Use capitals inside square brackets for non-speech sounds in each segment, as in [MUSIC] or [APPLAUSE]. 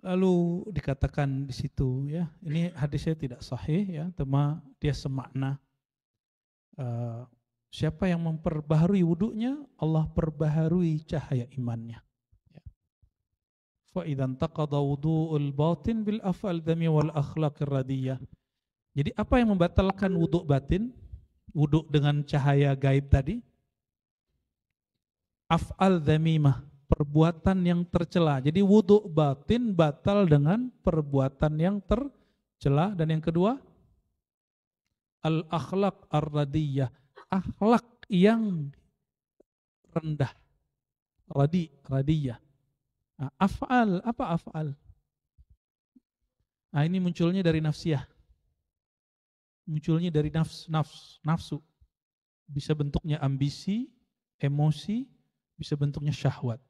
Lalu dikatakan di situ ya, ini hadisnya tidak sahih ya, tema dia semakna. Uh, siapa yang memperbaharui wudhunya, Allah perbaharui cahaya imannya. Ya. Fa'idan taqada wudhu'ul batin bil afal dami wal akhlaqir radiyah. Jadi apa yang membatalkan wudhu batin? Wudhu dengan cahaya gaib tadi? Af'al dhamimah perbuatan yang tercela. Jadi wudhu batin batal dengan perbuatan yang tercela dan yang kedua al akhlak ar radiyah akhlak yang rendah radi radiyah nah, afal apa afal nah ini munculnya dari nafsiyah munculnya dari nafs nafs nafsu bisa bentuknya ambisi emosi bisa bentuknya syahwat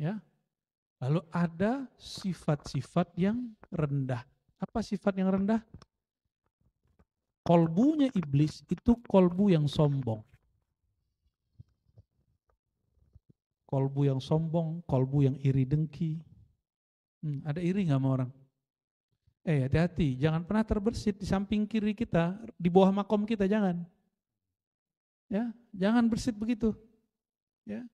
Ya. Lalu ada sifat-sifat yang rendah. Apa sifat yang rendah? Kolbunya iblis itu kolbu yang sombong. Kolbu yang sombong, kolbu yang iri dengki. Hmm, ada iri nggak sama orang? Eh hati-hati, jangan pernah terbersit di samping kiri kita, di bawah makom kita jangan. Ya, jangan bersit begitu. Ya,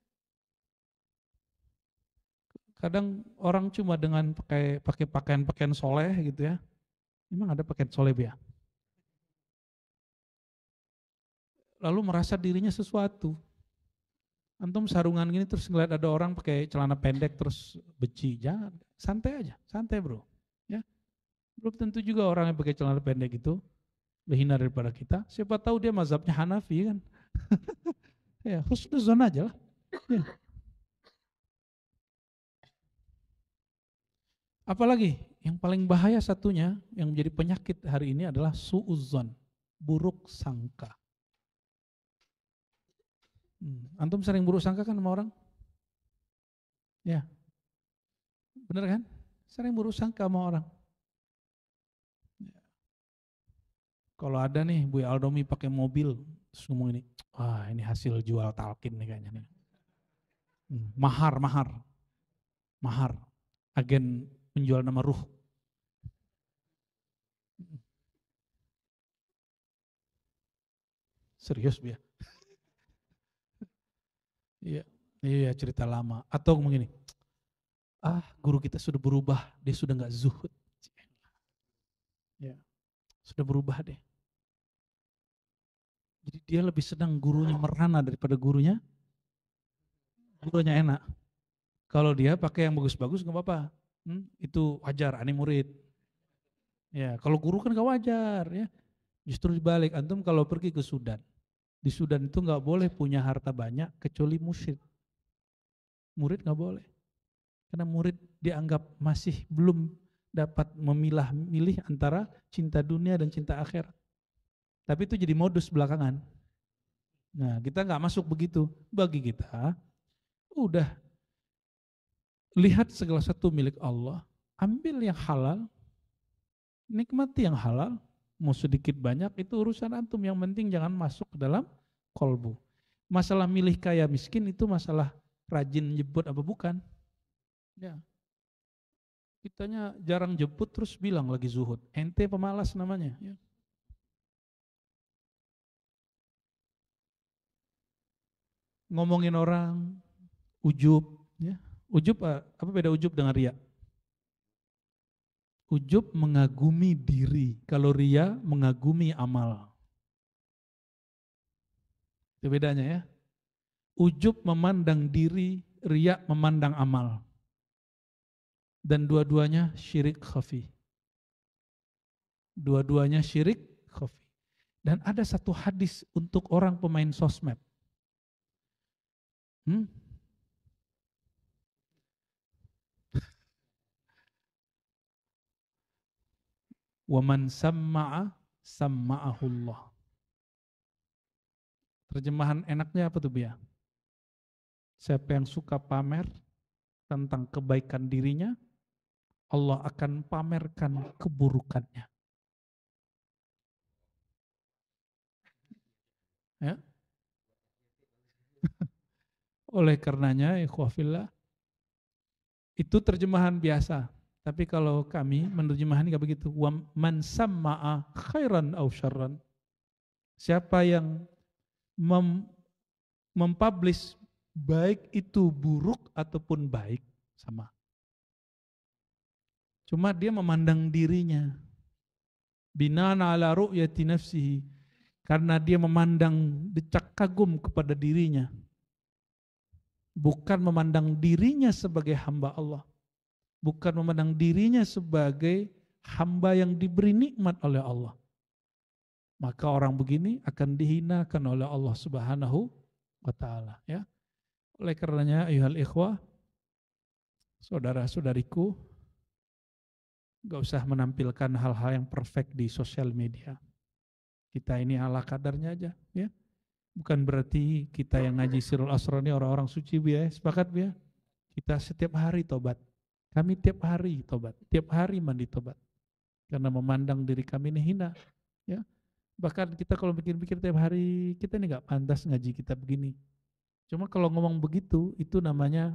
Kadang orang cuma dengan pakai pakai pakaian-pakaian soleh gitu ya. memang ada pakaian soleh ya? Lalu merasa dirinya sesuatu. Antum sarungan gini terus ngeliat ada orang pakai celana pendek terus beci. Jangan, santai aja, santai bro. Ya. Belum tentu juga orang yang pakai celana pendek itu lebih daripada kita. Siapa tahu dia mazhabnya Hanafi kan. [LAUGHS] ya, zona aja lah. Ya. Apalagi yang paling bahaya satunya yang menjadi penyakit hari ini adalah suuzon, buruk sangka. Hmm. Antum sering buruk sangka kan sama orang? Ya. Bener kan? Sering buruk sangka sama orang. Ya. Kalau ada nih Bu Aldomi pakai mobil, terus ini, wah ini hasil jual talkin nih kayaknya nih. Hmm. Mahar, mahar. Mahar. Agen menjual nama ruh. Serius dia. [LAUGHS] Iya, iya cerita lama. Atau begini, ah guru kita sudah berubah, dia sudah nggak zuhud. Ya, sudah berubah deh. Jadi dia lebih senang gurunya merana daripada gurunya. Gurunya enak. Kalau dia pakai yang bagus-bagus nggak apa-apa hmm, itu wajar, aneh murid. Ya, kalau guru kan gak wajar ya. Justru dibalik, antum kalau pergi ke Sudan, di Sudan itu nggak boleh punya harta banyak kecuali musyid. Murid nggak boleh. Karena murid dianggap masih belum dapat memilah-milih antara cinta dunia dan cinta akhir. Tapi itu jadi modus belakangan. Nah, kita nggak masuk begitu. Bagi kita, udah lihat segala satu milik Allah, ambil yang halal, nikmati yang halal, mau sedikit banyak itu urusan antum. Yang penting jangan masuk ke dalam kolbu. Masalah milih kaya miskin itu masalah rajin jemput apa bukan. Ya. Kitanya jarang jemput terus bilang lagi zuhud. Ente pemalas namanya. Ya. Ngomongin orang, ujub, ya. Ujub, eh, apa beda ujub dengan ria? Ujub mengagumi diri, kalau ria mengagumi amal. bedanya ya. Ujub memandang diri, ria memandang amal. Dan dua-duanya syirik khafi. Dua-duanya syirik khafi. Dan ada satu hadis untuk orang pemain sosmed. Hmm? Waman samma'a samma'ahullah. Terjemahan enaknya apa tuh Bia? Siapa yang suka pamer tentang kebaikan dirinya, Allah akan pamerkan keburukannya. Ya. [LAUGHS] Oleh karenanya, ikhwafillah, itu terjemahan biasa. Tapi kalau kami menerjemahkan nggak begitu. man sama'a khairan au syarran. Siapa yang mem mempublish baik itu buruk ataupun baik sama. Cuma dia memandang dirinya. Binana ala ru'yati nafsihi. Karena dia memandang decak kagum kepada dirinya. Bukan memandang dirinya sebagai hamba Allah bukan memandang dirinya sebagai hamba yang diberi nikmat oleh Allah. Maka orang begini akan dihinakan oleh Allah Subhanahu wa taala, ya. Oleh karenanya ayuhal ikhwah, saudara-saudariku, gak usah menampilkan hal-hal yang perfect di sosial media. Kita ini ala kadarnya aja, ya. Bukan berarti kita yang ngaji Sirul Asrani orang-orang suci, ya. Sepakat, ya? Kita setiap hari tobat. Kami tiap hari tobat, tiap hari mandi tobat. Karena memandang diri kami ini hina. Ya. Bahkan kita kalau mikir-mikir tiap hari, kita ini gak pantas ngaji kita begini. Cuma kalau ngomong begitu, itu namanya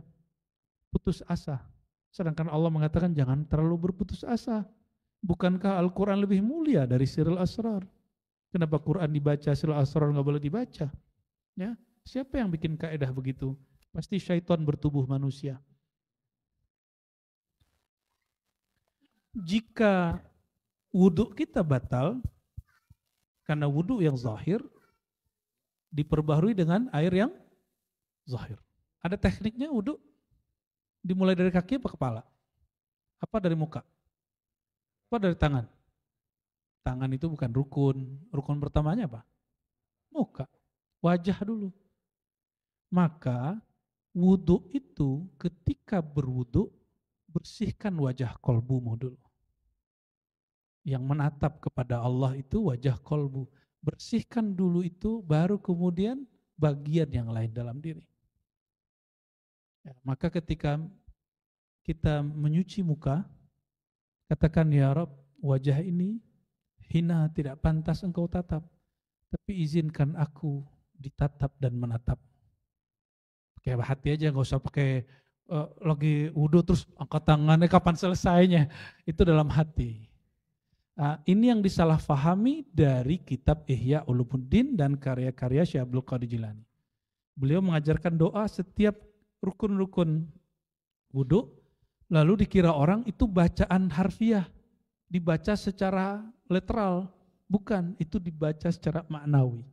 putus asa. Sedangkan Allah mengatakan jangan terlalu berputus asa. Bukankah Al-Quran lebih mulia dari Sirul Asrar? Kenapa Quran dibaca, Sirul Asrar gak boleh dibaca? Ya, Siapa yang bikin kaedah begitu? Pasti syaitan bertubuh manusia. jika wudhu kita batal, karena wudhu yang zahir diperbaharui dengan air yang zahir. Ada tekniknya wudhu? Dimulai dari kaki apa kepala? Apa dari muka? Apa dari tangan? Tangan itu bukan rukun. Rukun pertamanya apa? Muka. Wajah dulu. Maka wudhu itu ketika berwudhu bersihkan wajah kolbumu dulu. Yang menatap kepada Allah itu wajah kolbu. Bersihkan dulu itu baru kemudian bagian yang lain dalam diri. Ya, maka ketika kita menyuci muka, katakan ya Rob, wajah ini hina tidak pantas engkau tatap, tapi izinkan aku ditatap dan menatap. Pakai hati aja, nggak usah pakai uh, lagi wudhu terus angkat tangannya kapan selesainya itu dalam hati uh, ini yang disalahfahami dari kitab Ihya Ulumuddin dan karya-karya Syabul Qadir Jilani beliau mengajarkan doa setiap rukun-rukun wudhu lalu dikira orang itu bacaan harfiah dibaca secara literal bukan itu dibaca secara maknawi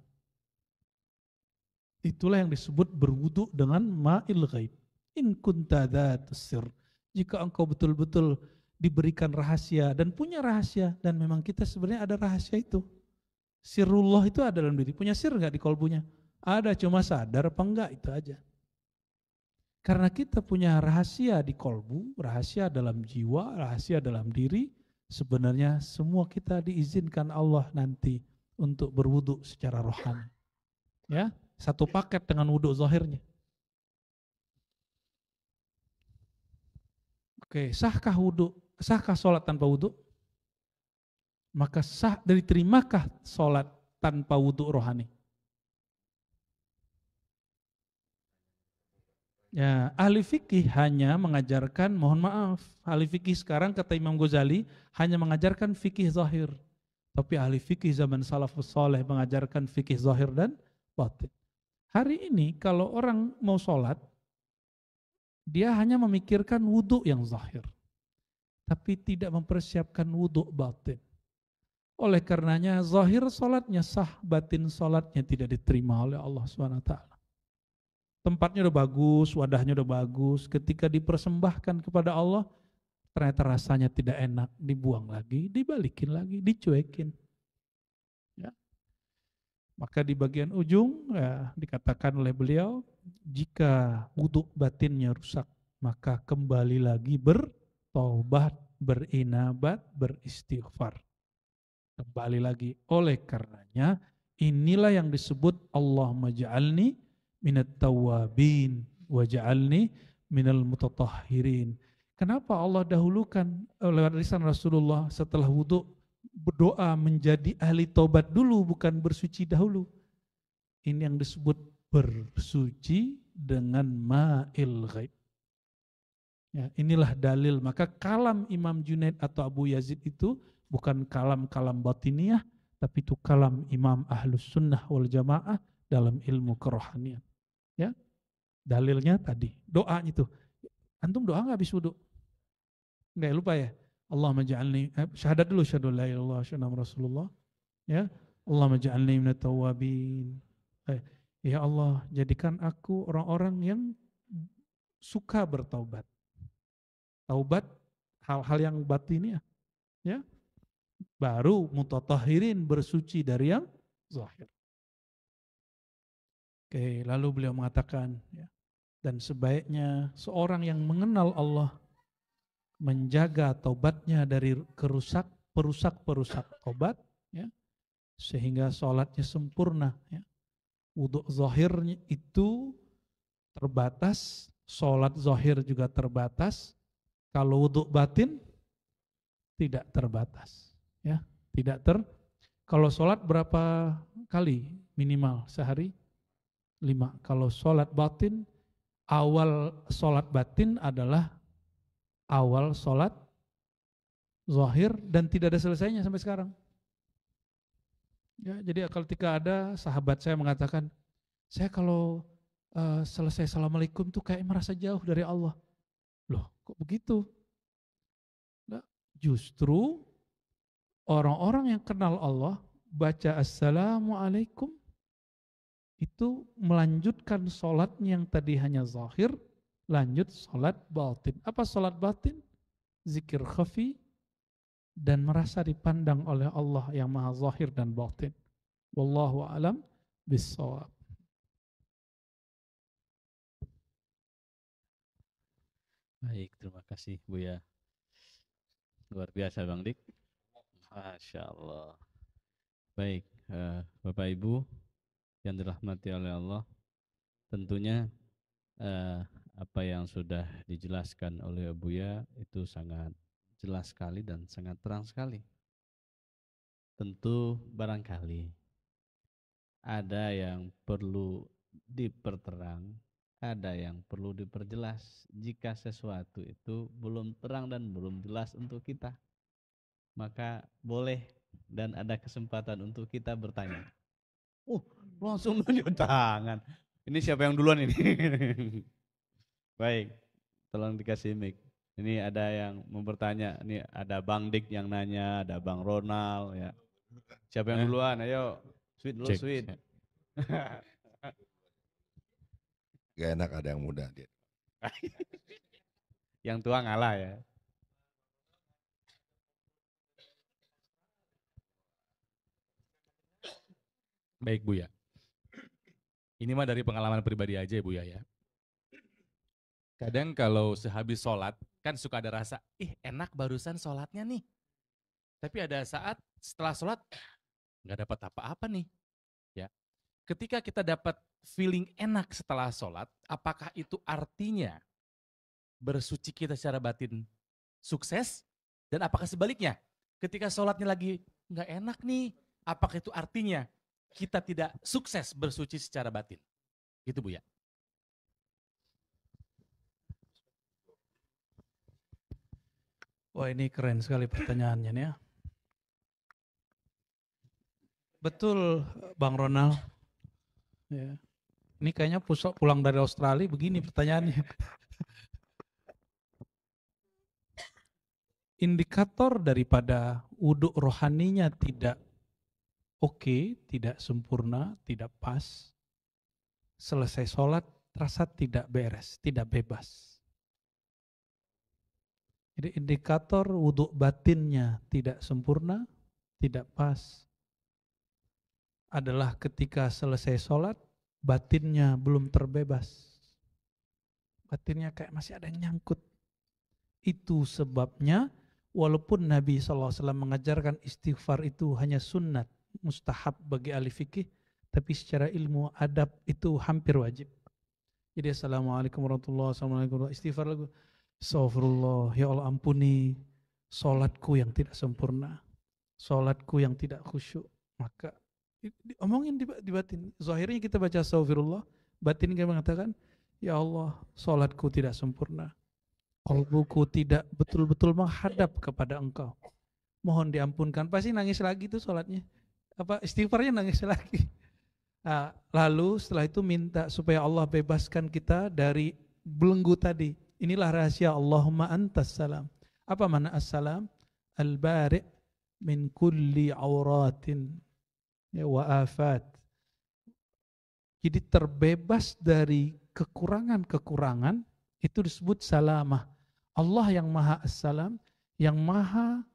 itulah yang disebut berwudhu dengan ma'il ghaib In kunta sir. Jika engkau betul-betul diberikan rahasia dan punya rahasia dan memang kita sebenarnya ada rahasia itu. Sirullah itu ada dalam diri. Punya sir nggak di kolbunya? Ada cuma sadar apa enggak itu aja. Karena kita punya rahasia di kolbu, rahasia dalam jiwa, rahasia dalam diri, sebenarnya semua kita diizinkan Allah nanti untuk berwudu secara rohani. Ya, satu paket dengan wudhu zahirnya. Oke, sahkah wudhu? Sahkah sholat tanpa wudhu? Maka sah dari terimakah sholat tanpa wudhu rohani? Ya, ahli fikih hanya mengajarkan, mohon maaf, ahli fikih sekarang kata Imam Ghazali hanya mengajarkan fikih zahir. Tapi ahli fikih zaman salafus soleh mengajarkan fikih zahir dan batin. Hari ini kalau orang mau sholat, dia hanya memikirkan wudhu yang zahir. Tapi tidak mempersiapkan wudhu batin. Oleh karenanya zahir solatnya sah, batin solatnya tidak diterima oleh Allah SWT. Tempatnya udah bagus, wadahnya udah bagus. Ketika dipersembahkan kepada Allah, ternyata rasanya tidak enak, dibuang lagi, dibalikin lagi, dicuekin. Maka di bagian ujung ya, dikatakan oleh beliau, jika wudhu batinnya rusak, maka kembali lagi bertobat, berinabat, beristighfar. Kembali lagi. Oleh karenanya, inilah yang disebut Allah maj'alni minat tawabin waj'alni minal mutatahhirin. Kenapa Allah dahulukan eh, lewat lisan Rasulullah setelah wudhu berdoa menjadi ahli tobat dulu, bukan bersuci dahulu. Ini yang disebut bersuci dengan ma'il ghaib. Ya, inilah dalil. Maka kalam Imam Junaid atau Abu Yazid itu bukan kalam-kalam batiniah, tapi itu kalam Imam Ahlus Sunnah wal Jamaah dalam ilmu kerohanian. Ya, dalilnya tadi, doa itu. Antum doa nggak habis wudhu? Nggak lupa ya? Allah maj'alni eh, syahadat dulu syahadu la ilaha illallah rasulullah ya Allah maj'alni minat tawabin eh, ya Allah jadikan aku orang-orang yang suka bertaubat taubat hal-hal yang ya ya baru mutatahirin bersuci dari yang zahir oke lalu beliau mengatakan ya dan sebaiknya seorang yang mengenal Allah menjaga tobatnya dari kerusak perusak-perusak tobat ya sehingga sholatnya sempurna ya wudhu zohirnya itu terbatas sholat zohir juga terbatas kalau wudhu batin tidak terbatas ya tidak ter kalau sholat berapa kali minimal sehari lima kalau sholat batin awal sholat batin adalah awal sholat zahir dan tidak ada selesainya sampai sekarang. Ya, jadi ketika ada sahabat saya mengatakan, saya kalau uh, selesai assalamualaikum tuh kayak merasa jauh dari Allah. Loh, kok begitu? Nah, justru orang-orang yang kenal Allah baca assalamualaikum itu melanjutkan sholatnya yang tadi hanya zahir Lanjut sholat batin. Apa sholat batin? Zikir khafi dan merasa dipandang oleh Allah yang maha zahir dan batin. Wallahu alam bisawab. Baik, terima kasih bu ya, Luar biasa Bang Dik. Masya Allah. Baik, eh, Bapak Ibu yang dirahmati oleh Allah, tentunya eh, apa yang sudah dijelaskan oleh Buya itu sangat jelas sekali dan sangat terang sekali. Tentu barangkali ada yang perlu diperterang, ada yang perlu diperjelas jika sesuatu itu belum terang dan belum jelas untuk kita. Maka boleh dan ada kesempatan untuk kita bertanya. Uh, langsung tunjuk tangan. Ini siapa yang duluan ini? [LAUGHS] Baik, tolong dikasih mic. Ini ada yang mempertanya, ini ada Bang Dick yang nanya, ada Bang Ronald ya. Siapa yang eh. duluan? Ayo, sweet dulu Cek. sweet. [LAUGHS] Gak enak ada yang muda [LAUGHS] yang tua ngalah ya. Baik Bu ya. Ini mah dari pengalaman pribadi aja Bu ya ya. Kadang kalau sehabis sholat, kan suka ada rasa, ih enak barusan sholatnya nih. Tapi ada saat setelah sholat, nggak dapat apa-apa nih. Ya, Ketika kita dapat feeling enak setelah sholat, apakah itu artinya bersuci kita secara batin sukses? Dan apakah sebaliknya? Ketika sholatnya lagi nggak enak nih, apakah itu artinya kita tidak sukses bersuci secara batin? Gitu Bu ya. Wah ini keren sekali pertanyaannya nih ya. Betul Bang Ronald. Ya. Ini kayaknya pusok pulang dari Australia begini pertanyaannya. [LAUGHS] Indikator daripada wudhu rohaninya tidak oke, okay, tidak sempurna, tidak pas. Selesai sholat rasa tidak beres, tidak bebas. Jadi indikator wudhu batinnya tidak sempurna, tidak pas. Adalah ketika selesai sholat, batinnya belum terbebas. Batinnya kayak masih ada yang nyangkut. Itu sebabnya walaupun Nabi SAW mengajarkan istighfar itu hanya sunnat, mustahab bagi ahli fikih, tapi secara ilmu adab itu hampir wajib. Jadi Assalamualaikum warahmatullahi wabarakatuh. Istighfar lagu. Astagfirullah, ya Allah ampuni solatku yang tidak sempurna, solatku yang tidak khusyuk. Maka omongin di, di batin. Zahirnya kita baca astagfirullah, batin kita mengatakan, ya Allah solatku tidak sempurna, Kalbuku tidak betul-betul menghadap kepada engkau. Mohon diampunkan. Pasti nangis lagi tuh solatnya. Apa istighfarnya nangis lagi. Nah, lalu setelah itu minta supaya Allah bebaskan kita dari belenggu tadi Inilah rahasia Allahumma antas salam. Apa makna assalam? Al-bari' min kulli auratin ya, wa afat. Jadi terbebas dari kekurangan-kekurangan itu disebut salamah. Allah yang maha assalam, yang maha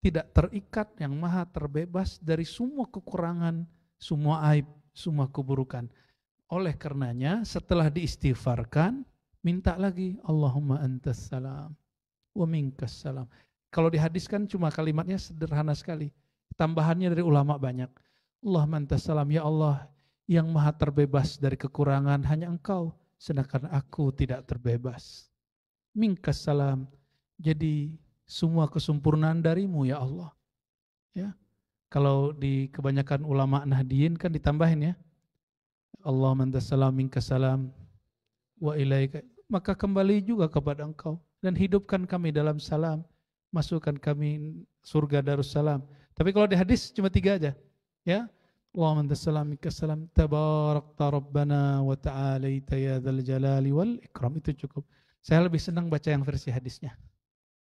tidak terikat, yang maha terbebas dari semua kekurangan, semua aib, semua keburukan. Oleh karenanya setelah diistighfarkan, Minta lagi, Allahumma antas salam, wa minkas salam. Kalau di kan cuma kalimatnya sederhana sekali. Tambahannya dari ulama banyak. Allahumma antas salam, ya Allah yang maha terbebas dari kekurangan hanya engkau, sedangkan aku tidak terbebas. Minkas salam, jadi semua kesempurnaan darimu ya Allah. Ya, kalau di kebanyakan ulama nahdiin kan ditambahin ya. Allah salam minkas salam wa ilaika maka kembali juga kepada engkau dan hidupkan kami dalam salam masukkan kami surga darussalam tapi kalau di hadis cuma tiga aja ya Allahumma anta salamika salam tabarakta rabbana wa ta'alaita ya dzal jalali wal ikram itu cukup saya lebih senang baca yang versi hadisnya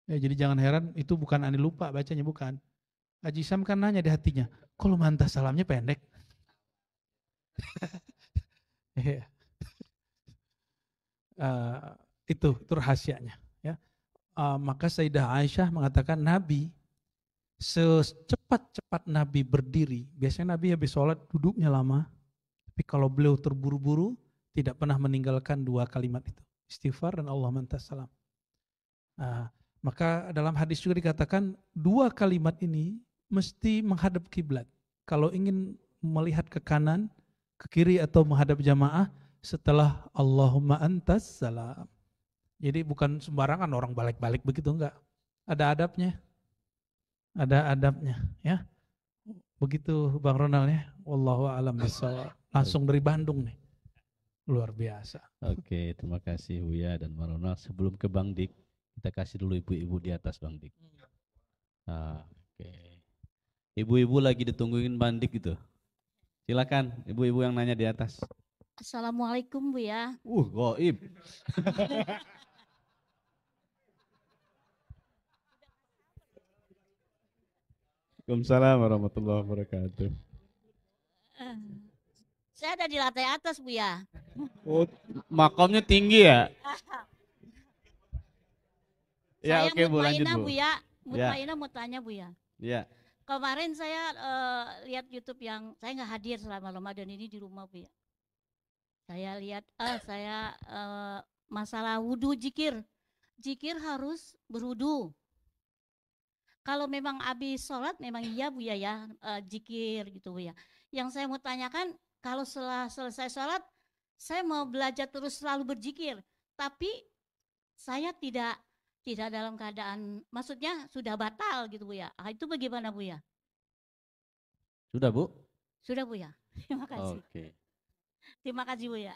ya, jadi jangan heran itu bukan ani lupa bacanya bukan Haji Sam kan nanya di hatinya kalau mantah salamnya pendek [LAUGHS] yeah. Eh, itu itu rahasianya ya uh, maka Sayyidah Aisyah mengatakan Nabi secepat-cepat Nabi berdiri biasanya Nabi habis sholat duduknya lama tapi kalau beliau terburu-buru tidak pernah meninggalkan dua kalimat itu istighfar dan Allah mantas salam eh, maka dalam hadis juga dikatakan dua kalimat ini mesti menghadap kiblat kalau ingin melihat ke kanan ke kiri atau menghadap jamaah setelah Allahumma antas salam. Jadi bukan sembarangan orang balik-balik begitu enggak. Ada adabnya. Ada adabnya ya. Begitu Bang Ronald ya. Wallahu alam [LAUGHS] Langsung dari Bandung nih. Luar biasa. Oke, terima kasih Buya dan Bang Ronald. Sebelum ke Bang Dik, kita kasih dulu ibu-ibu di atas Bang Dik. Ah, oke. Ibu-ibu lagi ditungguin Bang Dik gitu. Silakan ibu-ibu yang nanya di atas. Assalamualaikum Bu ya. Uh, goib. Waalaikumsalam warahmatullahi wabarakatuh. Eh, saya ada di lantai atas Bu ya. Oh, makamnya tinggi ya? [LAUGHS] ya, oke okay, Bu lanjut Bu. Bu ya. Mutmainah ya. mau tanya Bu ya. Iya. Kemarin saya uh, lihat YouTube yang saya nggak hadir selama Ramadan ini di rumah Bu ya saya lihat ah saya uh, masalah wudhu jikir jikir harus berwudhu kalau memang habis sholat memang iya bu ya ya uh, jikir gitu bu ya yang saya mau tanyakan kalau setelah selesai sholat saya mau belajar terus selalu berjikir tapi saya tidak tidak dalam keadaan maksudnya sudah batal gitu bu ya ah, itu bagaimana bu ya sudah bu sudah bu ya [LAUGHS] terima kasih okay. Terima kasih Bu ya.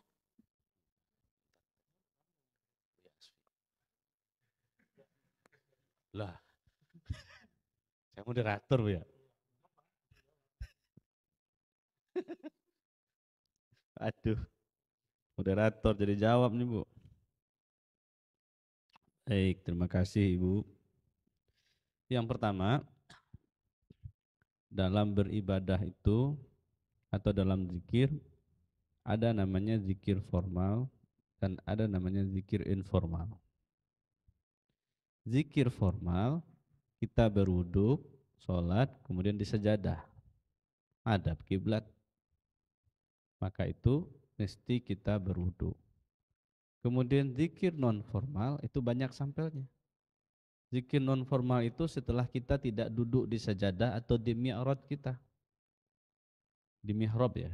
Lah. Saya moderator Bu ya. Aduh. Moderator jadi jawab nih Bu. Baik, terima kasih Ibu. Yang pertama, dalam beribadah itu atau dalam zikir ada namanya zikir formal dan ada namanya zikir informal. Zikir formal kita berwuduk, sholat, kemudian di sejadah, Adab kiblat. Maka itu mesti kita berwuduk. Kemudian zikir non formal itu banyak sampelnya. Zikir non formal itu setelah kita tidak duduk di sajadah atau di mi'rad kita. Di mihrab ya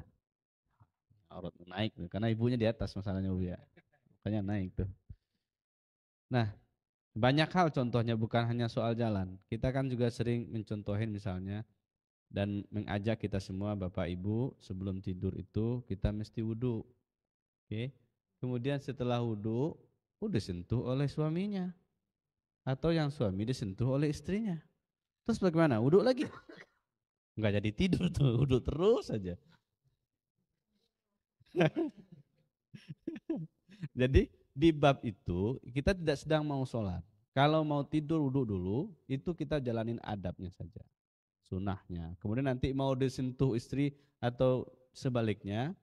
aurat naik tuh. karena ibunya di atas masalahnya bu ya makanya naik tuh nah banyak hal contohnya bukan hanya soal jalan kita kan juga sering mencontohin misalnya dan mengajak kita semua bapak ibu sebelum tidur itu kita mesti wudhu oke kemudian setelah wudhu udah sentuh oleh suaminya atau yang suami disentuh oleh istrinya terus bagaimana wudhu lagi nggak jadi tidur tuh wudhu terus saja [LAUGHS] Jadi di bab itu kita tidak sedang mau sholat. Kalau mau tidur wudhu dulu, itu kita jalanin adabnya saja, sunnahnya. Kemudian nanti mau disentuh istri atau sebaliknya,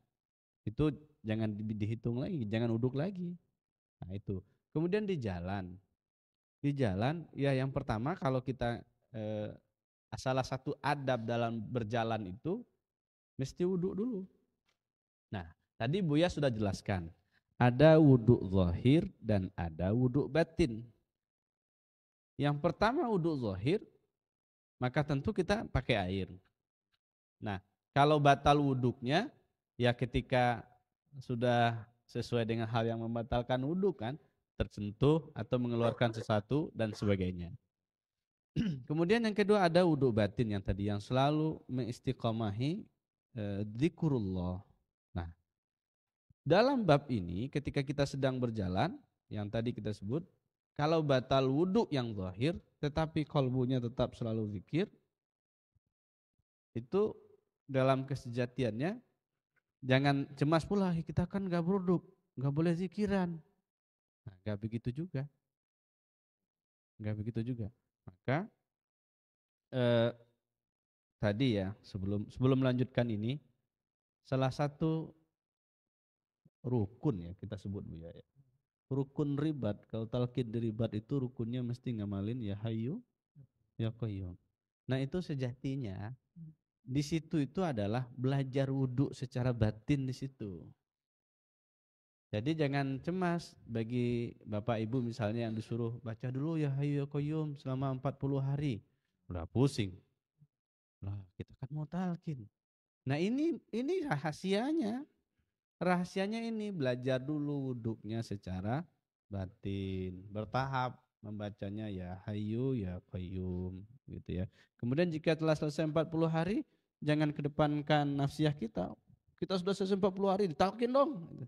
itu jangan dihitung lagi, jangan uduk lagi. Nah itu. Kemudian di jalan, di jalan, ya yang pertama kalau kita eh, salah satu adab dalam berjalan itu mesti wudhu dulu. Nah Tadi Buya sudah jelaskan, ada wudhu zahir dan ada wudhu batin. Yang pertama wudhu zahir, maka tentu kita pakai air. Nah, kalau batal wuduknya, ya ketika sudah sesuai dengan hal yang membatalkan wudhu kan, tersentuh atau mengeluarkan sesuatu dan sebagainya. [CLEARS THROAT] Kemudian yang kedua ada wudhu batin yang tadi yang selalu mengistiqomahi e, zikrullah dalam bab ini ketika kita sedang berjalan yang tadi kita sebut kalau batal wudhu yang zahir tetapi kolbunya tetap selalu zikir itu dalam kesejatiannya jangan cemas pula kita kan nggak berduk nggak boleh zikiran nah, nggak begitu juga nggak begitu juga maka eh, tadi ya sebelum sebelum melanjutkan ini salah satu rukun ya kita sebut Bu ya. ya. Rukun ribat, kalau talqin ribat itu rukunnya mesti ngamalin ya hayu ya qayyum. Nah, itu sejatinya di situ itu adalah belajar wudhu secara batin di situ. Jadi jangan cemas bagi Bapak Ibu misalnya yang disuruh baca dulu ya hayu ya qayyum selama 40 hari. Udah pusing. Lah, kita kan mau talqin. Nah, ini ini rahasianya. Rahasianya ini belajar dulu wuduknya secara batin, bertahap membacanya ya hayu ya qayyum gitu ya. Kemudian jika telah selesai 40 hari jangan kedepankan nafsiyah kita. Kita sudah selesai 40 hari ditalkin dong. Gitu.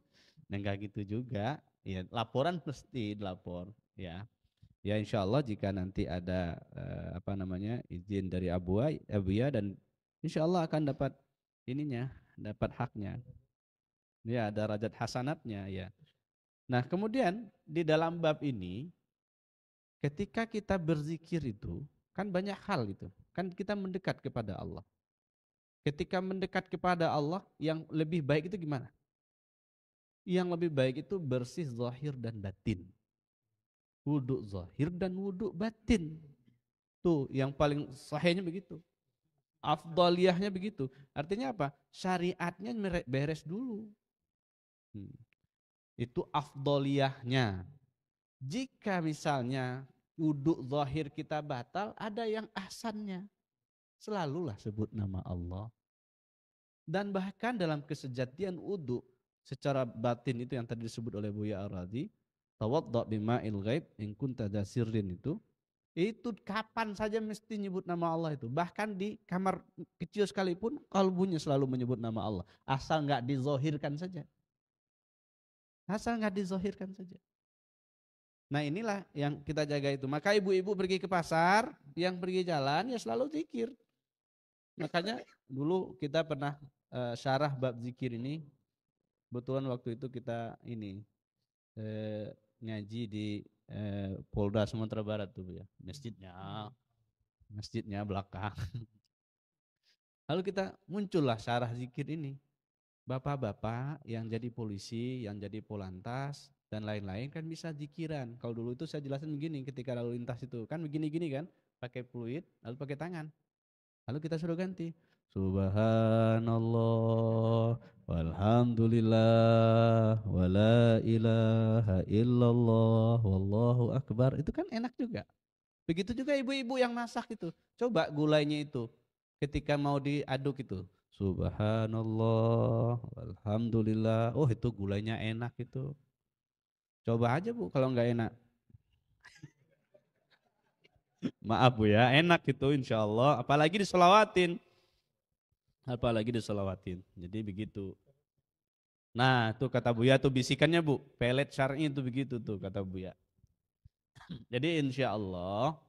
Nah gitu juga. Ya laporan pasti dilapor ya. Ya insya Allah jika nanti ada eh, apa namanya izin dari Abu Abuya dan insya Allah akan dapat ininya, dapat haknya. Ya, ada rajat hasanatnya ya. Nah, kemudian di dalam bab ini ketika kita berzikir itu kan banyak hal itu. Kan kita mendekat kepada Allah. Ketika mendekat kepada Allah yang lebih baik itu gimana? Yang lebih baik itu bersih zahir dan batin. wuduk zahir dan wuduk batin. Tuh yang paling sahihnya begitu afdaliahnya begitu. Artinya apa? Syariatnya beres dulu. Hmm. Itu afdoliyahnya. Jika misalnya wudhu zahir kita batal, ada yang ahsannya. Selalulah sebut nama Allah. Dan bahkan dalam kesejatian wudhu secara batin itu yang tadi disebut oleh Buya Aradi, tawadda bima'il ghaib in kunta itu, itu kapan saja mesti nyebut nama Allah itu. Bahkan di kamar kecil sekalipun kalbunya selalu menyebut nama Allah. Asal nggak dizohirkan saja. Asal nggak dizohirkan saja. Nah inilah yang kita jaga itu. Maka ibu-ibu pergi ke pasar, yang pergi jalan ya selalu zikir. Makanya dulu kita pernah uh, syarah bab zikir ini. Kebetulan waktu itu kita ini uh, ngaji di uh, Polda Sumatera Barat tuh ya, masjidnya, masjidnya belakang. [LAUGHS] Lalu kita muncullah syarah zikir ini bapak-bapak yang jadi polisi, yang jadi polantas dan lain-lain kan bisa zikiran. Kalau dulu itu saya jelasin begini ketika lalu lintas itu kan begini-gini kan, pakai fluid lalu pakai tangan. Lalu kita suruh ganti. Subhanallah walhamdulillah wala ilaha illallah wallahu akbar. Itu kan enak juga. Begitu juga ibu-ibu yang masak itu. Coba gulainya itu ketika mau diaduk itu. Subhanallah, Alhamdulillah. Oh itu gulanya enak itu. Coba aja bu kalau nggak enak. [LAUGHS] Maaf bu ya, enak itu insya Allah. Apalagi disolawatin. Apalagi disolawatin. Jadi begitu. Nah tuh kata bu ya tuh bisikannya bu, pelet syar'i itu begitu tuh kata bu ya. [CLEARS THROAT] Jadi insya Allah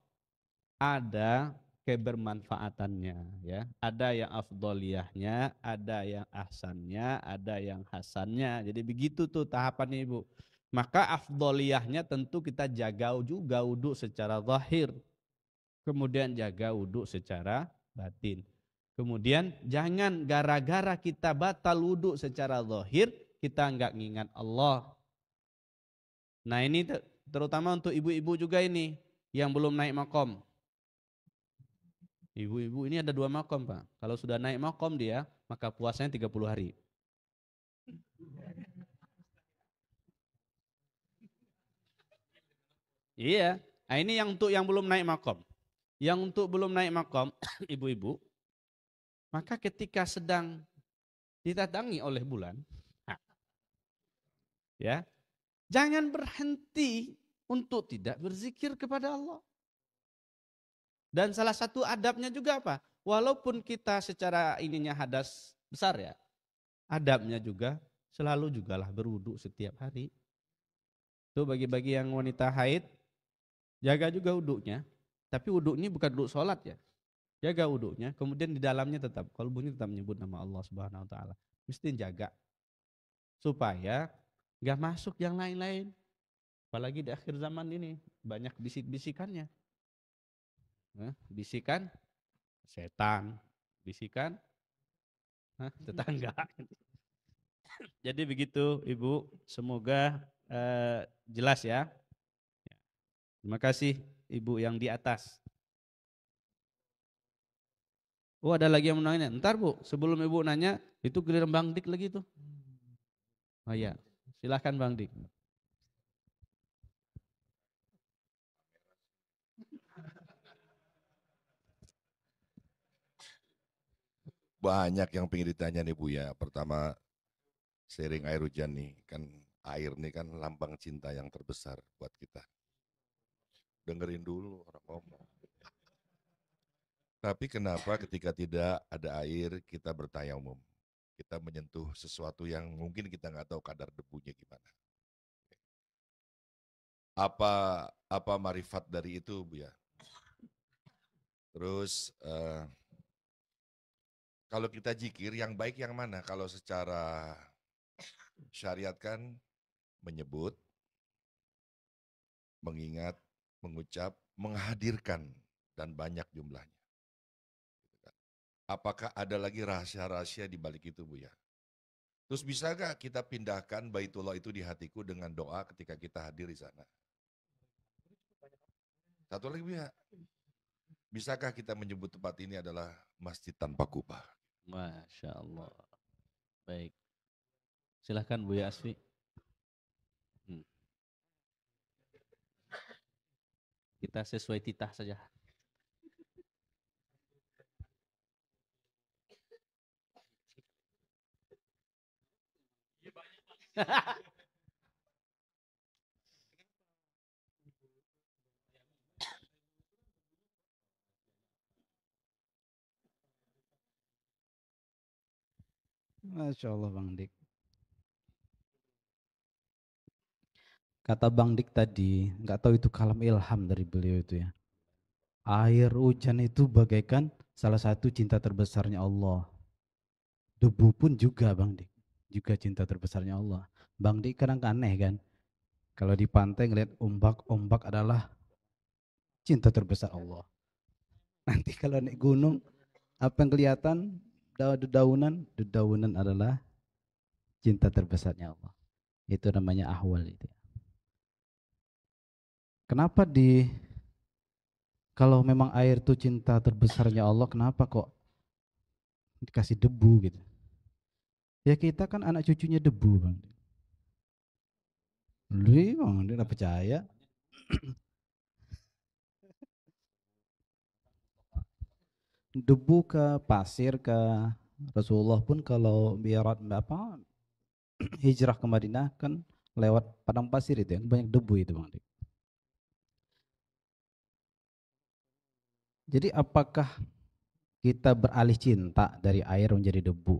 ada kebermanfaatannya ya. Ada yang afdoliyahnya, ada yang ahsannya, ada yang hasannya. Jadi begitu tuh tahapannya Ibu. Maka afdoliyahnya tentu kita jaga juga wudhu secara zahir. Kemudian jaga wudhu secara batin. Kemudian jangan gara-gara kita batal wudhu secara zahir, kita nggak ngingat Allah. Nah ini terutama untuk ibu-ibu juga ini yang belum naik makom Ibu-ibu ini ada dua makom Pak. Kalau sudah naik makom dia, maka puasanya 30 hari. Iya, nah, ini yang untuk yang belum naik makom. Yang untuk belum naik makom, [COUGHS] ibu-ibu, maka ketika sedang ditatangi oleh bulan, nah, ya, jangan berhenti untuk tidak berzikir kepada Allah. Dan salah satu adabnya juga apa? Walaupun kita secara ininya hadas besar ya, adabnya juga selalu jugalah beruduk setiap hari. Itu bagi-bagi yang wanita haid, jaga juga uduknya. Tapi uduk ini bukan uduk sholat ya. Jaga uduknya. kemudian di dalamnya tetap, kalau bunyi tetap menyebut nama Allah Subhanahu Wa Taala. Mesti jaga supaya gak masuk yang lain-lain. Apalagi di akhir zaman ini banyak bisik-bisikannya. Hah? Bisikan setan, bisikan Hah? [LAUGHS] tetangga. Jadi begitu Ibu, semoga eh, jelas ya. Terima kasih Ibu yang di atas. Oh ada lagi yang menanya, ntar Bu, sebelum Ibu nanya, itu giliran Bang Dik lagi tuh. Hmm. Oh iya, silahkan Bang Dik. banyak yang pengen ditanya nih Bu ya. Pertama, sering air hujan nih, kan air nih kan lambang cinta yang terbesar buat kita. Dengerin dulu orang ngomong. Tapi kenapa ketika tidak ada air kita bertayamum? Kita menyentuh sesuatu yang mungkin kita nggak tahu kadar debunya gimana. Apa apa marifat dari itu Bu ya? Terus uh, kalau kita jikir yang baik yang mana? Kalau secara syariat kan menyebut, mengingat, mengucap, menghadirkan dan banyak jumlahnya. Gitu kan. Apakah ada lagi rahasia-rahasia di balik itu Bu ya? Terus bisa gak kita pindahkan Baitullah itu di hatiku dengan doa ketika kita hadir di sana? Satu lagi Bu ya. Bisakah kita menyebut tempat ini adalah masjid tanpa kubah? Masya Allah. Baik. Silahkan Bu Asfi. Hmm. Kita sesuai titah saja. Ha ha ha. Masya Allah Bang Dik. Kata Bang Dik tadi, nggak tahu itu kalam ilham dari beliau itu ya. Air hujan itu bagaikan salah satu cinta terbesarnya Allah. Debu pun juga Bang Dik, juga cinta terbesarnya Allah. Bang Dik kadang aneh kan, kalau di pantai ngeliat ombak-ombak adalah cinta terbesar Allah. Nanti kalau naik gunung, apa yang kelihatan dedaunan dedaunan adalah cinta terbesarnya Allah itu namanya ahwal itu kenapa di kalau memang air itu cinta terbesarnya Allah kenapa kok dikasih debu gitu ya kita kan anak cucunya debu bang lu bang dia percaya debu ke pasir ke Rasulullah pun kalau biarat apa [CLEARS THROAT] hijrah ke Madinah kan lewat padang pasir itu yang kan banyak debu itu Bang Dik. Jadi apakah kita beralih cinta dari air menjadi debu?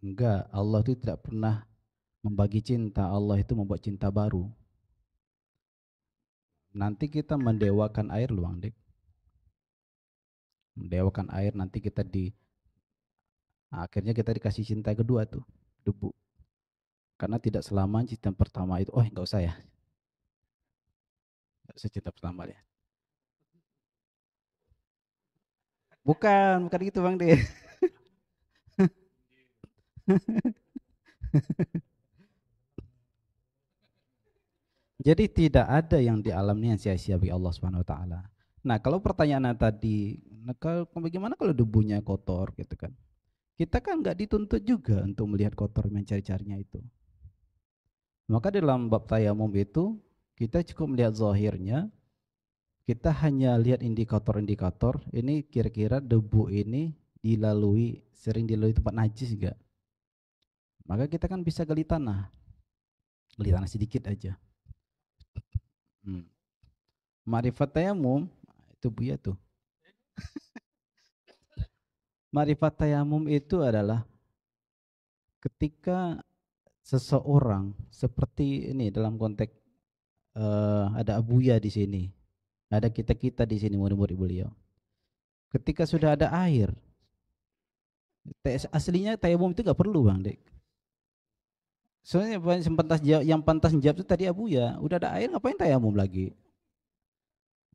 Enggak, Allah itu tidak pernah membagi cinta, Allah itu membuat cinta baru. Nanti kita mendewakan air luang Bang Dik mendewakan air nanti kita di akhirnya kita dikasih cinta kedua tuh debu karena tidak selama cinta pertama itu oh enggak usah ya nggak usah cinta pertama ya bukan bukan gitu bang deh [LAUGHS] Jadi tidak ada yang di alam ini yang sia-sia bagi Allah Subhanahu wa taala. Nah, kalau pertanyaan tadi, nah bagaimana kalau debunya kotor gitu kan? Kita kan nggak dituntut juga untuk melihat kotor mencari-carinya itu. Maka dalam bab tayamum itu kita cukup melihat zahirnya, kita hanya lihat indikator-indikator. Ini kira-kira debu ini dilalui, sering dilalui tempat najis enggak? Maka kita kan bisa gali tanah, gali tanah sedikit aja. Hmm. Marifat tayamum itu Buya tuh. Marifat tayamum itu adalah ketika seseorang seperti ini dalam konteks uh, ada Abuya di sini, ada kita-kita di sini murid-murid beliau. Ketika sudah ada air, aslinya tayamum itu nggak perlu bang dek. Soalnya yang pantas jawab, yang pantas jawab itu tadi Abuya, udah ada air ngapain tayamum lagi?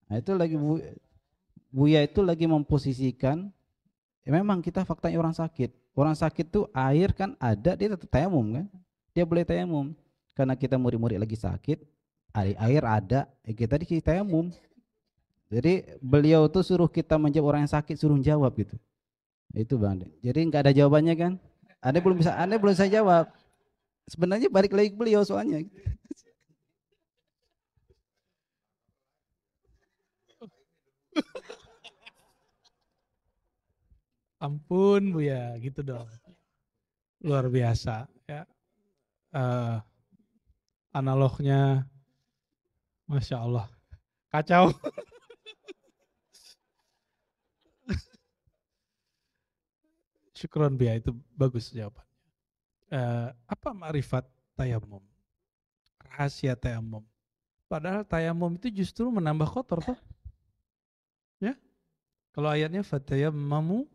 Nah, itu lagi Bu, Buya itu lagi memposisikan ya memang kita faktanya orang sakit. Orang sakit tu air kan ada dia tetap tayamum kan. Dia boleh tayamum karena kita murid-murid lagi sakit, air, air ada, ya kita di tayamum. Jadi beliau tuh suruh kita menjawab orang yang sakit suruh jawab gitu. Itu Bang. Jadi nggak ada jawabannya kan? Anda belum bisa, Anda belum bisa jawab. Sebenarnya balik lagi beliau soalnya. ampun bu ya gitu dong. Luar biasa ya. Uh, analognya Masya Allah. Kacau. Syukron ya itu bagus jawabannya Uh, apa marifat tayamum? Rahasia tayamum. Padahal tayamum itu justru menambah kotor toh. Ya. Kalau ayatnya mamu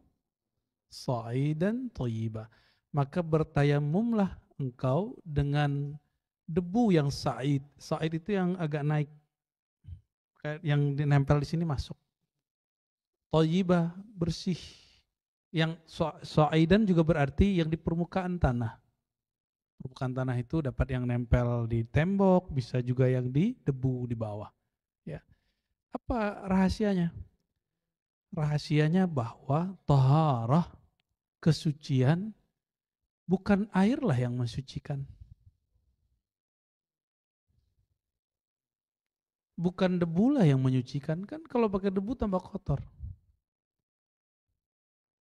sa'idan thayyiba. Maka bertayamumlah engkau dengan debu yang sa'id. Sa'id itu yang agak naik. Kayak yang nempel di sini masuk. Thayyiba bersih. Yang sa'idan juga berarti yang di permukaan tanah. Permukaan tanah itu dapat yang nempel di tembok, bisa juga yang di debu di bawah. Ya. Apa rahasianya? Rahasianya bahwa taharah kesucian, bukan airlah yang mensucikan. Bukan debulah yang menyucikan, kan kalau pakai debu tambah kotor.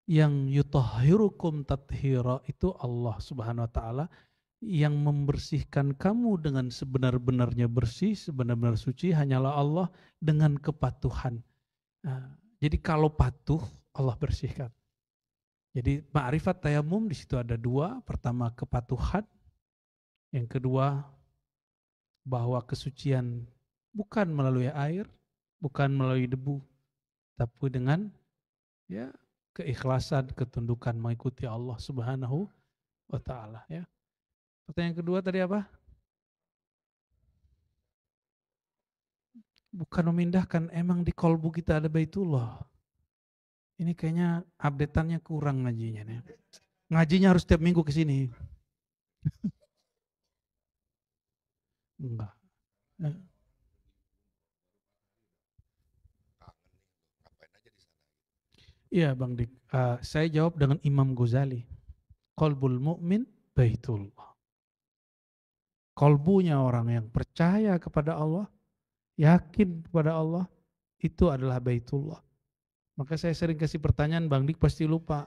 Yang yutahhirukum tathira itu Allah subhanahu wa ta'ala yang membersihkan kamu dengan sebenar-benarnya bersih, sebenar-benar suci hanyalah Allah dengan kepatuhan. Nah, jadi kalau patuh Allah bersihkan. Jadi ma'rifat tayamum di situ ada dua. Pertama kepatuhan. Yang kedua bahwa kesucian bukan melalui air, bukan melalui debu, tapi dengan ya keikhlasan, ketundukan mengikuti Allah Subhanahu wa taala ya. Pertanyaan kedua tadi apa? Bukan memindahkan, emang di kolbu kita ada Baitullah. Ini kayaknya updateannya kurang ngajinya nih. Ngajinya harus setiap minggu ke sini. [LAUGHS] Enggak. Eh. Iya Bang Dik, uh, saya jawab dengan Imam Ghazali. Kolbul mu'min baitullah. Kolbunya orang yang percaya kepada Allah, yakin kepada Allah, itu adalah baitullah. Maka saya sering kasih pertanyaan, Bang Dik pasti lupa.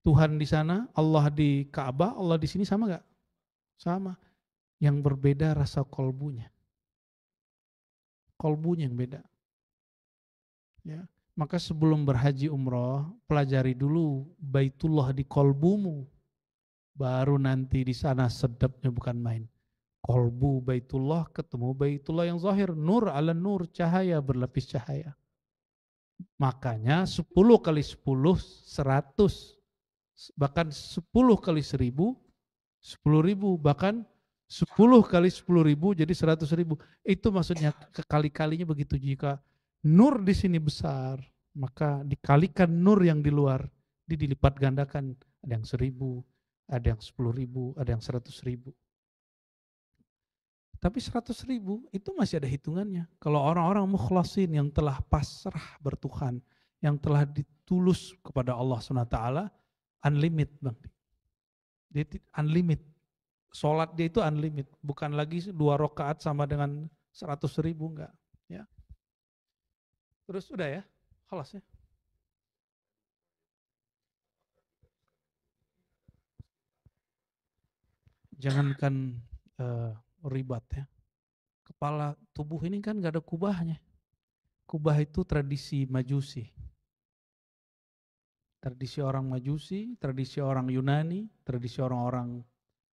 Tuhan di sana, Allah di Ka'bah, Allah di sini sama gak? Sama. Yang berbeda rasa kolbunya. Kolbunya yang beda. Ya. Maka sebelum berhaji umroh, pelajari dulu Baitullah di kolbumu. Baru nanti di sana sedapnya bukan main. Kolbu Baitullah ketemu Baitullah yang zahir. Nur ala nur, cahaya berlapis cahaya. Makanya 10 kali 10, 100. Bahkan 10 kali 1000, 10 ribu. Bahkan 10 kali 10 ribu jadi 100 ribu. Itu maksudnya kekali-kalinya begitu. Jika nur di sini besar, maka dikalikan nur yang di luar, dilipat gandakan. Ada yang 1000, ada yang 10 ribu, ada yang 100 ribu. Tapi 100 ribu itu masih ada hitungannya. Kalau orang-orang mukhlasin yang telah pasrah bertuhan, yang telah ditulus kepada Allah SWT, unlimited bang. Dia unlimited. Sholat dia itu unlimited. Bukan lagi dua rakaat sama dengan 100 ribu, enggak. Ya. Terus udah ya, kelas ya. Jangankan uh, ribat ya. Kepala tubuh ini kan gak ada kubahnya. Kubah itu tradisi majusi. Tradisi orang majusi, tradisi orang Yunani, tradisi orang-orang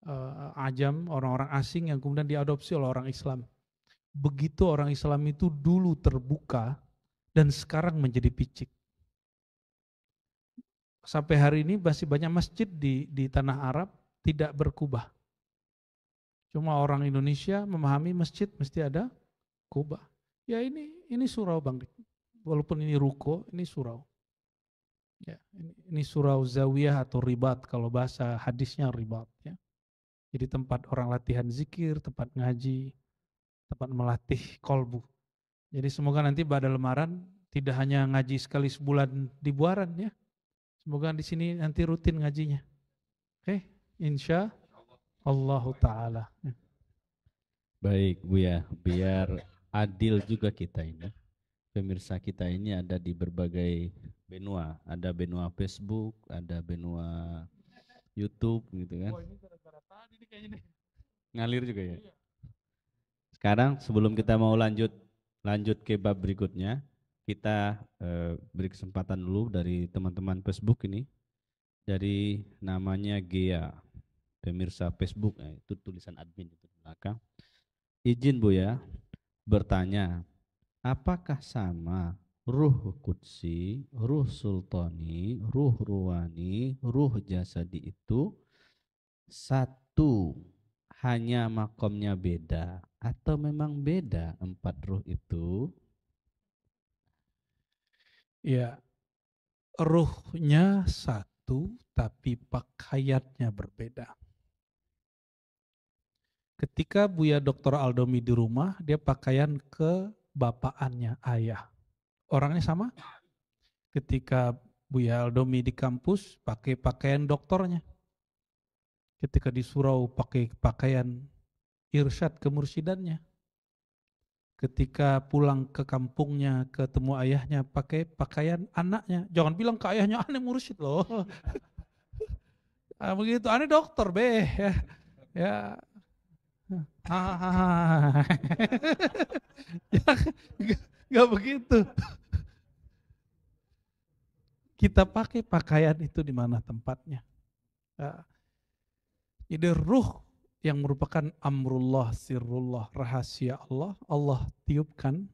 uh, ajam, orang-orang asing yang kemudian diadopsi oleh orang Islam. Begitu orang Islam itu dulu terbuka dan sekarang menjadi picik sampai hari ini masih banyak masjid di di tanah Arab tidak berkubah. Cuma orang Indonesia memahami masjid mesti ada kubah. Ya ini ini surau Bang Walaupun ini ruko, ini surau. Ya, ini, ini surau zawiyah atau ribat kalau bahasa hadisnya ribat ya. Jadi tempat orang latihan zikir, tempat ngaji, tempat melatih kolbu. Jadi semoga nanti pada lemaran tidak hanya ngaji sekali sebulan di buaran ya. Semoga di sini nanti rutin ngajinya. Oke, okay? insya Allah taala. Hmm. Baik, Bu ya, biar adil juga kita ini. Pemirsa kita ini ada di berbagai benua, ada benua Facebook, ada benua YouTube gitu kan. Ngalir juga ya. Iya. Sekarang sebelum kita mau lanjut lanjut ke bab berikutnya, kita eh, beri kesempatan dulu dari teman-teman Facebook ini dari namanya Gea pemirsa Facebook eh, itu tulisan admin itu belakang. Izin Bu ya bertanya, apakah sama ruh kudsi, ruh sultani, ruh ruwani, ruh jasadi itu satu hanya makomnya beda atau memang beda empat ruh itu? Ya, ruhnya satu tapi pakaiannya berbeda. Ketika Buya Dr. Aldomi di rumah, dia pakaian ke bapaannya ayah. Orangnya sama? Ketika Buya Aldomi di kampus, pakai pakaian dokternya. Ketika di surau, pakai pakaian irsyad kemursidannya. Ketika pulang ke kampungnya, ketemu ayahnya, pakai pakaian anaknya. Jangan bilang ke ayahnya, aneh mursyid loh. nah, [LAUGHS] begitu, aneh dokter, be [LAUGHS] ya, ya ah [LAUGHS] ya nggak begitu kita pakai pakaian itu di mana tempatnya ya. jadi ruh yang merupakan amrullah sirullah, rahasia Allah Allah tiupkan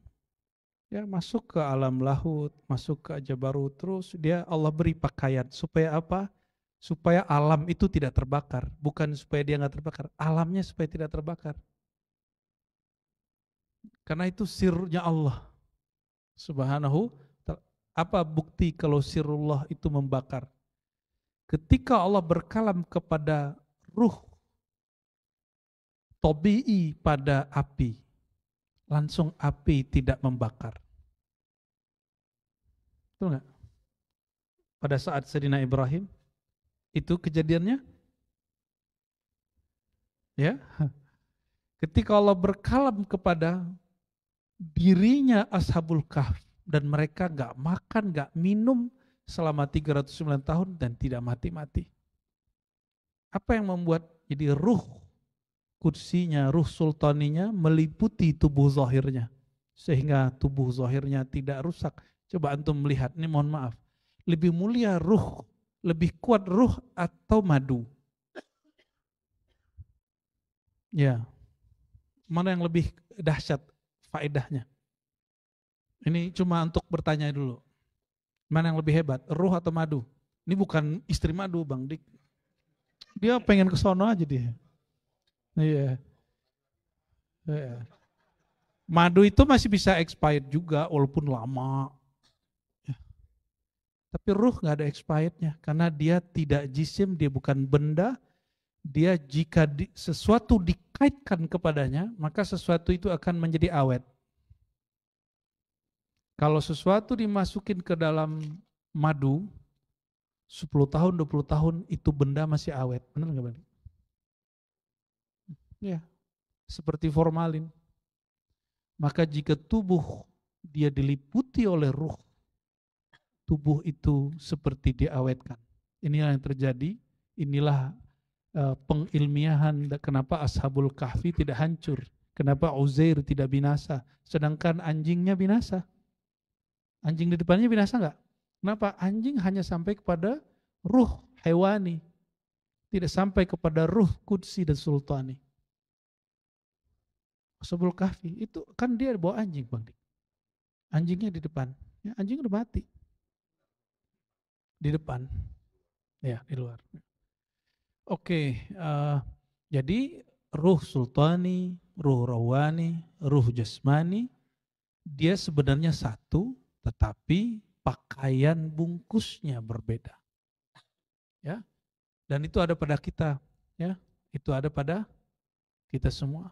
ya masuk ke alam lahut masuk ke jabarut terus dia Allah beri pakaian supaya apa supaya alam itu tidak terbakar, bukan supaya dia nggak terbakar, alamnya supaya tidak terbakar. Karena itu sirnya Allah. Subhanahu apa bukti kalau sirullah itu membakar? Ketika Allah berkalam kepada ruh tobi'i pada api, langsung api tidak membakar. Betul nggak? Pada saat Sedina Ibrahim, itu kejadiannya? Ya. Ketika Allah berkalam kepada dirinya ashabul kahf dan mereka nggak makan, nggak minum selama 309 tahun dan tidak mati-mati. Apa yang membuat jadi ruh kursinya, ruh sultaninya meliputi tubuh zahirnya. Sehingga tubuh zahirnya tidak rusak. Coba antum melihat, ini mohon maaf. Lebih mulia ruh lebih kuat ruh atau madu? Ya. Mana yang lebih dahsyat faedahnya? Ini cuma untuk bertanya dulu. Mana yang lebih hebat, ruh atau madu? Ini bukan istri madu, Bang Dik. Dia pengen ke sono aja dia. Iya. iya. Madu itu masih bisa expired juga walaupun lama tapi ruh nggak ada expirednya karena dia tidak jisim, dia bukan benda. Dia jika di, sesuatu dikaitkan kepadanya, maka sesuatu itu akan menjadi awet. Kalau sesuatu dimasukin ke dalam madu, 10 tahun, 20 tahun itu benda masih awet. Benar nggak Bang? Ya, seperti formalin. Maka jika tubuh dia diliputi oleh ruh tubuh itu seperti diawetkan. Inilah yang terjadi, inilah eh, pengilmiahan kenapa Ashabul Kahfi tidak hancur, kenapa Uzair tidak binasa, sedangkan anjingnya binasa. Anjing di depannya binasa enggak? Kenapa? Anjing hanya sampai kepada ruh hewani, tidak sampai kepada ruh kudsi dan sultani. Ashabul Kahfi itu kan dia bawa anjing bang, anjingnya di depan, ya, anjing udah mati di depan. Ya, di luar. Oke, uh, jadi ruh sultani, ruh rawani, ruh jasmani, dia sebenarnya satu, tetapi pakaian bungkusnya berbeda. Ya. Dan itu ada pada kita, ya. Itu ada pada kita semua.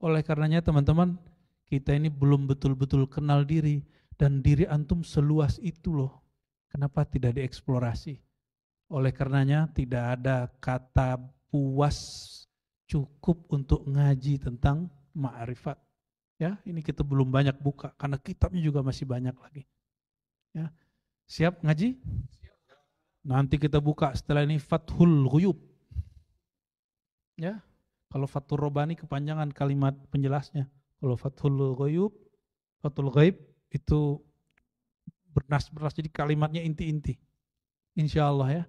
Oleh karenanya teman-teman, kita ini belum betul-betul kenal diri dan diri antum seluas itu loh. Kenapa tidak dieksplorasi? Oleh karenanya tidak ada kata puas cukup untuk ngaji tentang ma'rifat. Ya, ini kita belum banyak buka karena kitabnya juga masih banyak lagi. Ya. Siap ngaji? Nanti kita buka setelah ini Fathul Ghuyub. Ya. Kalau Fathul Robani kepanjangan kalimat penjelasnya. Kalau Fathul Ghuyub, Fathul Ghaib itu bernas-bernas jadi kalimatnya inti-inti. Insya Allah ya.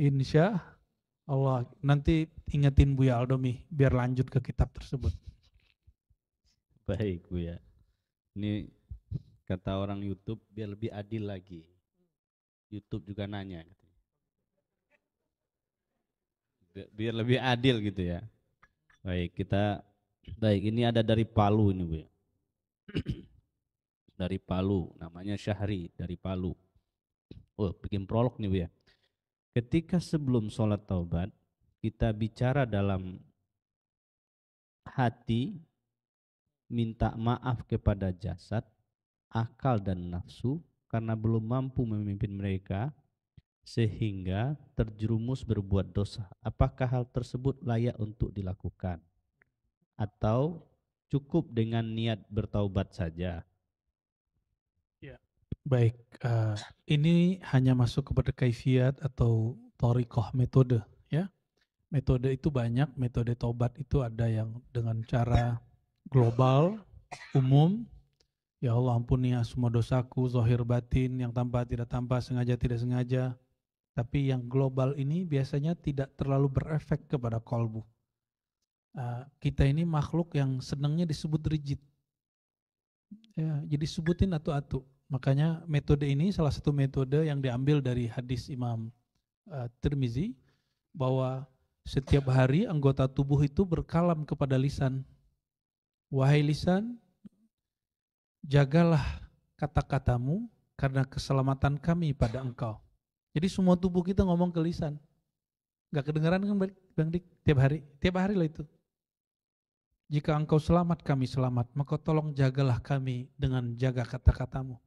Insya Allah. Nanti ingetin Buya Aldomi biar lanjut ke kitab tersebut. Baik Buya. Ini kata orang YouTube biar lebih adil lagi. YouTube juga nanya gitu. Biar lebih adil gitu ya. Baik, kita baik ini ada dari Palu ini Bu. Ya. [CLEARS THROAT] dari Palu, namanya Syahri dari Palu. Oh, bikin prolog nih Bu ya. Ketika sebelum sholat taubat, kita bicara dalam hati, minta maaf kepada jasad, akal dan nafsu, karena belum mampu memimpin mereka, sehingga terjerumus berbuat dosa. Apakah hal tersebut layak untuk dilakukan? Atau cukup dengan niat bertaubat saja? Baik, uh, ini hanya masuk kepada kaifiat atau torikoh metode ya. Metode itu banyak, metode taubat itu ada yang dengan cara global, umum, ya Allah ampuni ya semua dosaku, zohir batin, yang tanpa tidak tanpa sengaja tidak sengaja. Tapi yang global ini biasanya tidak terlalu berefek kepada kolbu. Uh, kita ini makhluk yang senangnya disebut rigid. Ya, jadi sebutin atu-atu. Makanya metode ini salah satu metode yang diambil dari hadis Imam uh, Tirmizi bahwa setiap hari anggota tubuh itu berkalam kepada lisan. Wahai lisan, jagalah kata-katamu karena keselamatan kami pada engkau. Jadi semua tubuh kita ngomong ke lisan. Gak kedengaran kan Bang Dik? Tiap hari, tiap hari lah itu. Jika engkau selamat, kami selamat. Maka tolong jagalah kami dengan jaga kata-katamu.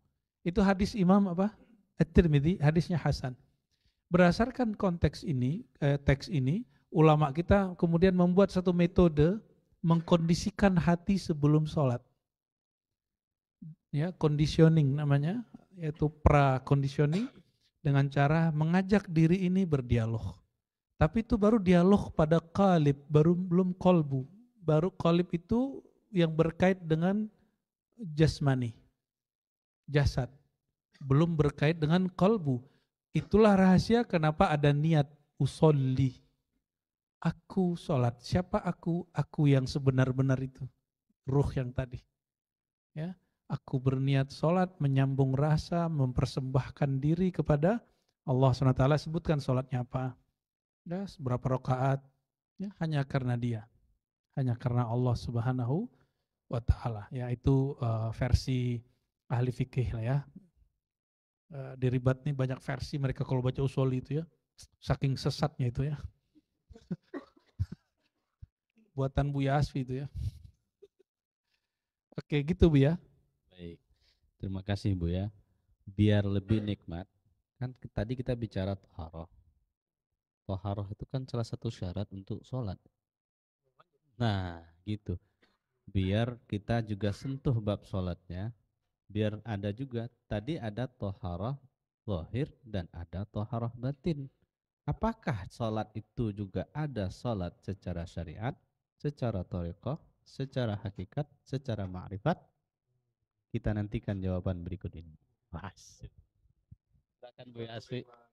Itu hadis Imam apa? At-Tirmidzi, hadisnya Hasan. Berdasarkan konteks ini, eh, teks ini, ulama kita kemudian membuat satu metode mengkondisikan hati sebelum sholat. Ya, conditioning namanya, yaitu pra-conditioning dengan cara mengajak diri ini berdialog. Tapi itu baru dialog pada kalib, baru belum kolbu. Baru kalib itu yang berkait dengan jasmani jasad, belum berkait dengan kolbu. Itulah rahasia kenapa ada niat usolli. Aku sholat. Siapa aku? Aku yang sebenar-benar itu. Ruh yang tadi. Ya, Aku berniat sholat, menyambung rasa, mempersembahkan diri kepada Allah SWT. Sebutkan sholatnya apa. Ya, seberapa rokaat. Ya, hanya karena dia. Hanya karena Allah Subhanahu wa Ta'ala. Ya, itu uh, versi ahli fikih lah ya. Uh, eh, di nih banyak versi mereka kalau baca usul itu ya. Saking sesatnya itu ya. [LAUGHS] Buatan Buya Asfi itu ya. Oke gitu Bu ya. Baik. Terima kasih Bu ya. Biar lebih nikmat. Kan tadi kita bicara toharoh. Toharoh itu kan salah satu syarat untuk sholat. Nah gitu. Biar kita juga sentuh bab sholatnya biar ada juga tadi ada toharoh lohir dan ada toharoh batin apakah sholat itu juga ada sholat secara syariat secara toriqoh secara hakikat secara makrifat kita nantikan jawaban berikut ini Mas. Silakan Bu Asri.